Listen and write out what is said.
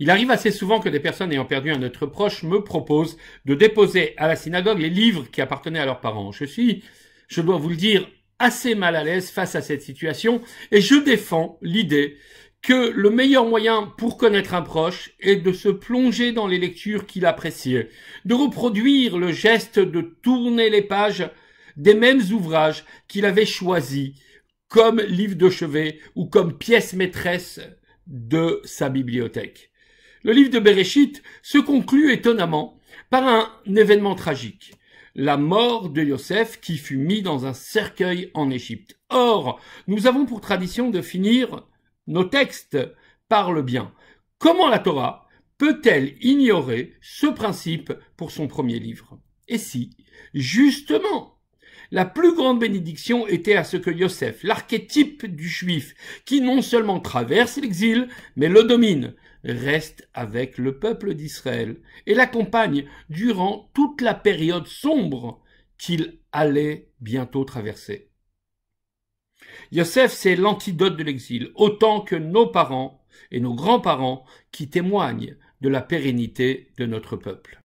Il arrive assez souvent que des personnes ayant perdu un autre proche me proposent de déposer à la synagogue les livres qui appartenaient à leurs parents. Je suis, je dois vous le dire, assez mal à l'aise face à cette situation et je défends l'idée que le meilleur moyen pour connaître un proche est de se plonger dans les lectures qu'il appréciait, de reproduire le geste de tourner les pages des mêmes ouvrages qu'il avait choisis comme livre de chevet ou comme pièce maîtresse de sa bibliothèque. Le livre de Bereshit se conclut étonnamment par un événement tragique, la mort de Yosef qui fut mis dans un cercueil en Égypte. Or, nous avons pour tradition de finir nos textes par le bien. Comment la Torah peut-elle ignorer ce principe pour son premier livre Et si, justement, la plus grande bénédiction était à ce que Yosef, l'archétype du juif, qui non seulement traverse l'exil, mais le domine, reste avec le peuple d'Israël et l'accompagne durant toute la période sombre qu'il allait bientôt traverser. Yosef, c'est l'antidote de l'exil, autant que nos parents et nos grands-parents qui témoignent de la pérennité de notre peuple.